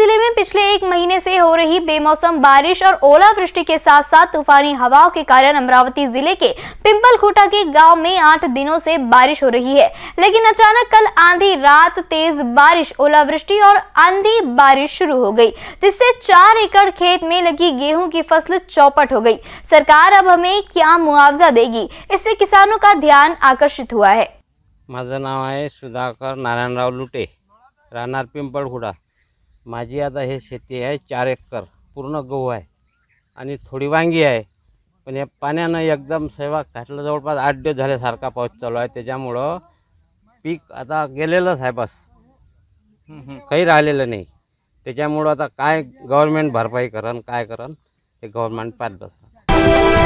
जिले में पिछले एक महीने से हो रही बेमौसम बारिश और ओलावृष्टि के साथ साथ तूफानी हवाओं के कारण अमरावती जिले के पिंपलखुटा के गांव में आठ दिनों से बारिश हो रही है लेकिन अचानक कल आंधी रात तेज बारिश ओलावृष्टि और आंधी बारिश शुरू हो गई जिससे चार एकड़ खेत में लगी गेहूं की फसल चौपट हो गई सरकार अब हमें क्या मुआवजा देगी इससे किसानों का ध्यान आकर्षित हुआ है मजा नाम है सुधाकर राव लुटे राहणार माझी आता हे शेती आहे चार एकर पूर्ण गहू आहे आणि थोडी वांगी आहे पण या पाण्यानं एकदम सेवा घातलं जवळपास आठ दिवस झाल्यासारखा पाऊस चालू आहे त्याच्यामुळं पीक आता गेलेलंच आहे बस काही राहिलेलं नाही त्याच्यामुळं आता काय गव्हर्मेंट भरपाई करण काय करण ते गव्हर्मेंट पाहत